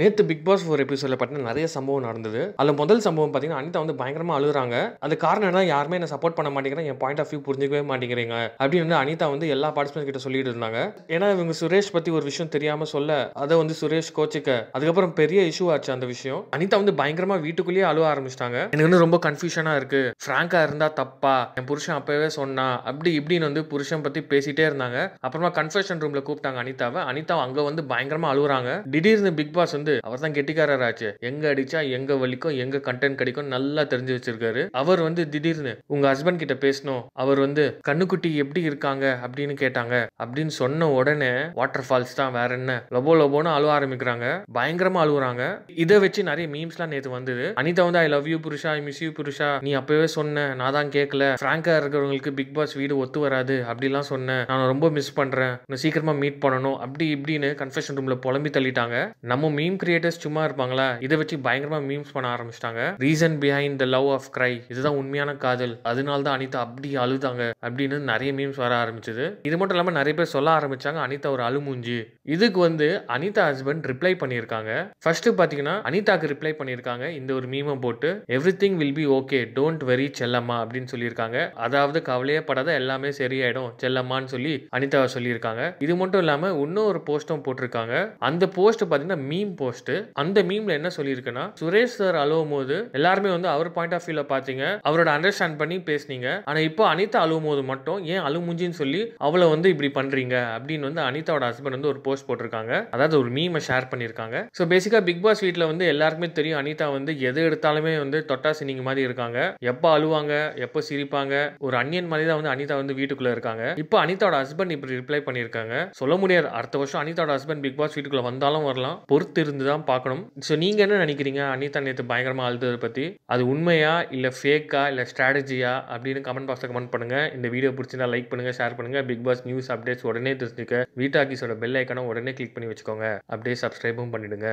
நேற்று big pass four எபிசோட பார்த்தீங்கன்னா நிறைய சம்பவம் நடந்தது அதில் முதல் சம்பவம் பார்த்தீங்கன்னா அனிதா வந்து பயங்கரமாக அழுகுறாங்க அது காரணம் என்ன யாருமே என்ன சப்போர்ட் பண்ண மாட்டேங்கிறேன் என் பாயிண்ட் ஆஃப் வியூ புரிஞ்சிக்கவே மாட்டேங்கிறீங்க அப்படின்னு வந்து அனிதா வந்து எல்லா பார்ட்டிசிபென்ட் கிட்ட சொல்லிட்டு இருந்தாங்க ஏன்னா இவங்க சுரேஷ் பற்றி ஒரு விஷயம் தெரியாமல் சொல்ல அதை வந்து சுரேஷ் கோச்சிக்க அதுக்கப்புறம் பெரிய இஷ்யூ ஆச்சு அந்த விஷயம் அனிதா வந்து பயங்கரமாக வீட்டுக்குள்ளேயே அழுவ ஆரம்பிச்சிட்டாங்க எனக்கு வந்து ரொம்ப கன்ஃபியூஷனாக இருக்கு ஃப்ராங்காக இருந்தால் தப்பா என் புருஷன் அப்பவே சொன்னா அப்படி இப்படின்னு வந்து புருஷன் பற்றி பேசிட்டே இருந்தாங்க அப்புறமா கன்ஃபெஷன் ரூமில் கூப்பிட்டாங்க அனிதாவை அனிதா அங்கே வந்து பயங்கரமாக அழுகுறாங்க திடீர்னு பிக் பாஸ் வந்து வந்து அவர் தான் கெட்டிக்காரர் ஆச்சு எங்க அடிச்சா எங்க வலிக்கும் எங்க கண்டென்ட் கிடைக்கும் நல்லா தெரிஞ்சு வச்சிருக்காரு அவர் வந்து திடீர்னு உங்க ஹஸ்பண்ட் கிட்ட பேசணும் அவர் வந்து கண்ணுக்குட்டி எப்படி இருக்காங்க அப்படின்னு கேட்டாங்க அப்படின்னு சொன்ன உடனே வாட்டர் ஃபால்ஸ் தான் வேற என்ன லொபோ லொபோன்னு அழுவ ஆரம்பிக்கிறாங்க பயங்கரமா அழுகுறாங்க இதை வச்சு நிறைய மீம்ஸ்லாம் நேற்று வந்தது அனிதா வந்து ஐ லவ் யூ புருஷா ஐ மிஸ் யூ புருஷா நீ அப்பவே சொன்ன நான் தான் கேட்கல பிராங்கா இருக்கிறவங்களுக்கு பிக் பாஸ் வீடு ஒத்து வராது அப்படிலாம் சொன்னேன் நான் ரொம்ப மிஸ் பண்றேன் சீக்கிரமா மீட் பண்ணணும் அப்படி இப்படின்னு கன்ஃபெஷன் ரூம்ல புலம்பி தள்ளிட்டாங்க நம்ம மீம் கிரியேட்டர்ஸ் சும்மா இருப்பாங்களா இதை வச்சு பயங்கரமா மீம்ஸ் பண்ண ஆரம்பிச்சிட்டாங்க reason behind the love of cry இதுதான் உண்மையான காதல் அதனால தான் அனிதா அப்படி அழுதாங்க அப்படின்னு நிறைய மீம்ஸ் வர ஆரம்பிச்சது இது மட்டும் இல்லாமல் நிறைய பேர் சொல்ல ஆரம்பிச்சாங்க அனிதா ஒரு அழுமூஞ்சி இதுக்கு வந்து அனிதா ஹஸ்பண்ட் ரிப்ளை பண்ணியிருக்காங்க ஃபர்ஸ்ட் பார்த்தீங்கன்னா அனிதாக்கு ரிப்ளை பண்ணியிருக்காங்க இந்த ஒரு மீமை போட்டு everything will be okay don't worry செல்லம்மா அப்படின்னு சொல்லியிருக்காங்க அதாவது கவலையே படாத எல்லாமே சரியாயிடும் செல்லம்மான்னு சொல்லி அனிதாவை சொல்லியிருக்காங்க இது மட்டும் இல்லாமல் இன்னும் ஒரு போஸ்ட்டும் போட்டிருக்காங்க அந்த போஸ்ட் பார்த்தீங்கன்னா மீம் போஸ்ட் அந்த மீம்ல என்ன சொல்லியிருக்குன்னா சுரேஷ் சார் அழுவும் போது எல்லாருமே வந்து அவர் பாயிண்ட் ஆஃப் வியூல பாத்தீங்க அவரோட அண்டர்ஸ்டாண்ட் பண்ணி பேசுனீங்க ஆனா இப்போ அனிதா அழுவும் போது மட்டும் ஏன் அழுமுஞ்சின்னு சொல்லி அவளை வந்து இப்படி பண்றீங்க அப்படின்னு வந்து அனிதாவோட ஹஸ்பண்ட் வந்து ஒரு போஸ்ட் போட்டிருக்காங்க அதாவது ஒரு மீமை ஷேர் பண்ணியிருக்காங்க ஸோ பேசிக்கா பிக் பாஸ் வீட்டில் வந்து எல்லாருக்குமே தெரியும் அனிதா வந்து எது எடுத்தாலுமே வந்து தொட்டா சினிங்க மாதிரி இருக்காங்க எப்போ அழுவாங்க எப்போ சிரிப்பாங்க ஒரு அன்னியன் மாதிரி தான் வந்து அனிதா வந்து வீட்டுக்குள்ள இருக்காங்க இப்போ அனிதாவோட ஹஸ்பண்ட் இப்படி ரிப்ளை பண்ணியிருக்காங்க சொல்ல முடியாது அடுத்த வருஷம் அனிதாவோட ஹஸ்பண்ட் பிக் பாஸ் வீட்டுக்குள்ள வந்தாலும் வரலாம் பொறுத்து இருந்து தான் பார்க்கணும் ஸோ நீங்கள் என்ன நினைக்கிறீங்க அனிதா நேற்று பயங்கரமாக அழுததை பற்றி அது உண்மையா இல்லை ஃபேக்கா இல்லை ஸ்ட்ராட்டஜியா அப்படின்னு கமெண்ட் பாக்ஸில் கமெண்ட் பண்ணுங்கள் இந்த வீடியோ பிடிச்சிருந்தா லைக் பண்ணுங்கள் ஷேர் பண்ணுங்கள் பிக் பாஸ் நியூஸ் அப்டேட்ஸ் உடனே தெரிஞ்சுக்க வீட்டாக்கிஸோட பெல் ஐக்கான உடனே கிளிக் பண்ணி வச்சுக்கோங்க அப்படியே சப்ஸ்கிரைபும் பண்ணிவிடுங்க